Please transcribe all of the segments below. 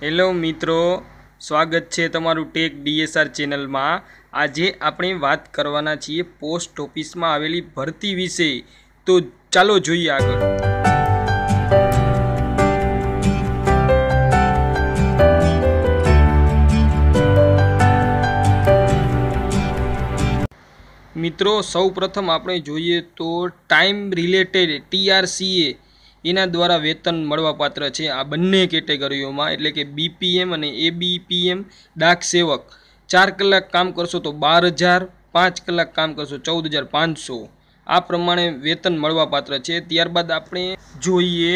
hello મિત્રો સ્વાગત છે તમારું ટેક ડીએસઆર ચેનલમાં આજે આપણે વાત કરવાના છીએ પોસ્ટ ઓફિસમાં આવેલી ભરતી વિશે તો ચાલો જોઈએ આગળ મિત્રો સૌપ્રથમ આપણે જોઈએ તો ટાઈમ રિલેટેડ ટીઆરસીએ એના દ્વારા વેતન મળવાપાત્ર છે આ બંને કેટેગરીઓમાં એટલે કે બીપીએમ અને એબીપીએમ ડાક સેવક ચાર કલાક કામ કરશો તો બાર હજાર પાંચ કલાક કામ કરશો ચૌદ હજાર પાંચસો આ પ્રમાણે વેતન મળવાપાત્ર છે ત્યારબાદ આપણે જોઈએ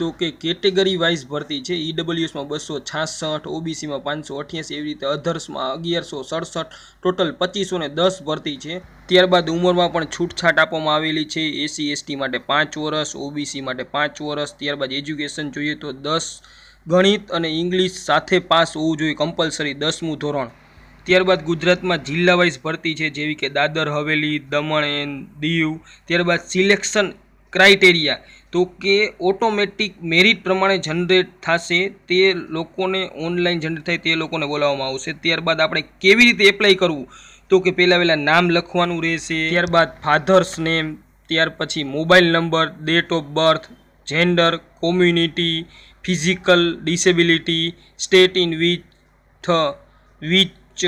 તો કે કેટેગરી વાઇઝ ભરતી છે ઈડબ્લ્યુએસમાં બસો છાસઠ ઓબીસીમાં પાંચસો અઠ્યાસી એવી રીતે અધર્સમાં અગિયારસો સડસઠ ટોટલ પચીસો ને દસ ભરતી છે ત્યારબાદ ઉંમરમાં પણ છૂટછાટ આપવામાં આવેલી છે એસી એસટી માટે પાંચ વર્ષ ઓબીસી માટે પાંચ વર્ષ ત્યારબાદ એજ્યુકેશન જોઈએ તો દસ ગણિત અને ઇંગ્લિશ સાથે પાસ હોવું જોઈએ કમ્પલસરી દસમું ધોરણ ત્યારબાદ ગુજરાતમાં જિલ્લા વાઇઝ ભરતી છે જેવી કે દાદર હવેલી દમણ એન દીવ ત્યારબાદ સિલેક્શન ક્રાઇટેરિયા તો કે ઓટોમેટિક મેરિટ પ્રમાણે જનરેટ થશે તે લોકોને ઓનલાઈન જનરેટ થાય તે લોકોને બોલાવવામાં આવશે ત્યારબાદ આપણે કેવી રીતે એપ્લાય કરવું તો કે પહેલાં પહેલાં નામ લખવાનું રહેશે ત્યારબાદ ફાધર્સ નેમ ત્યાર પછી mobile number date of birth gender community physical disability state in with which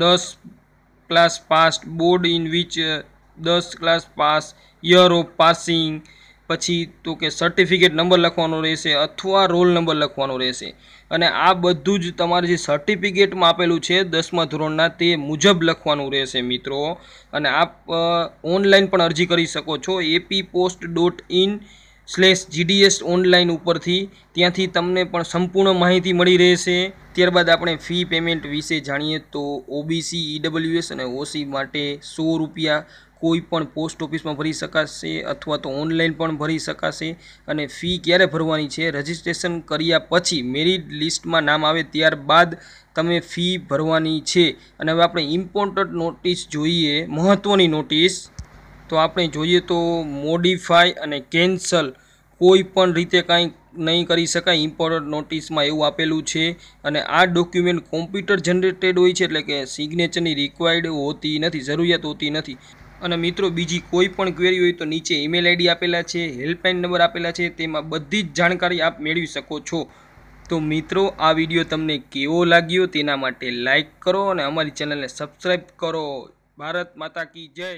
દસ class passed board in which દસ class pass year of passing પછી તો કે સર્ટિફિકેટ નંબર લખવાનો રહેશે અથવા રોલ નંબર લખવાનો રહેશે અને આ બધું જ તમારે જે સર્ટિફિકેટમાં આપેલું છે દસમા ધોરણના તે મુજબ લખવાનું રહેશે મિત્રો અને આપ ઓનલાઈન પણ અરજી કરી શકો છો AP post dot in slash GDS online ઉપરથી ત્યાંથી તમને પણ સંપૂર્ણ માહિતી મળી રહેશે ત્યારબાદ આપણે ફી પેમેન્ટ વિશે જાણીએ તો ઓબીસી ઈડબ્લ્યુએસ e અને ઓસી માટે સો રૂપિયા કોઈ પણ પોસ્ટ ઓફિસમાં ભરી શકાશે અથવા તો ઓનલાઈન પણ ભરી શકાશે અને ફી ક્યારે ભરવાની છે રજિસ્ટ્રેશન કર્યા પછી મેરિટ લિસ્ટમાં નામ આવે ત્યારબાદ તમે ફી ભરવાની છે અને હવે આપણે ઇમ્પોર્ટન્ટ નોટિસ જોઈએ મહત્ત્વની નોટિસ તો આપણે જોઈએ તો મોડિફાય અને કેન્સલ કોઈ પણ રીતે કાંઈ નહીં કરી શકાય ઇમ્પોર્ટન્ટ નોટિસમાં એવું આપેલું છે અને આ ડોક્યુમેન્ટ કોમ્પ્યુટર જનરેટેડ હોય છે એટલે કે સિગ્નેચરની રિક્વાયર્ડ હોતી નથી જરૂરિયાત હોતી નથી અને મિત્રો બીજી કોઈ પણ ક્વેરી હોય તો નીચે ઈમેલ આઈડી આપેલા છે હેલ્પલાઇન નંબર આપેલા છે તેમાં બધી જ જાણકારી આપ મેળવી શકો છો તો મિત્રો આ વિડીયો તમને કેવો લાગ્યો તેના માટે લાઇક કરો અને અમારી ચેનલને સબસ્ક્રાઈબ કરો ભારત માતા કી જય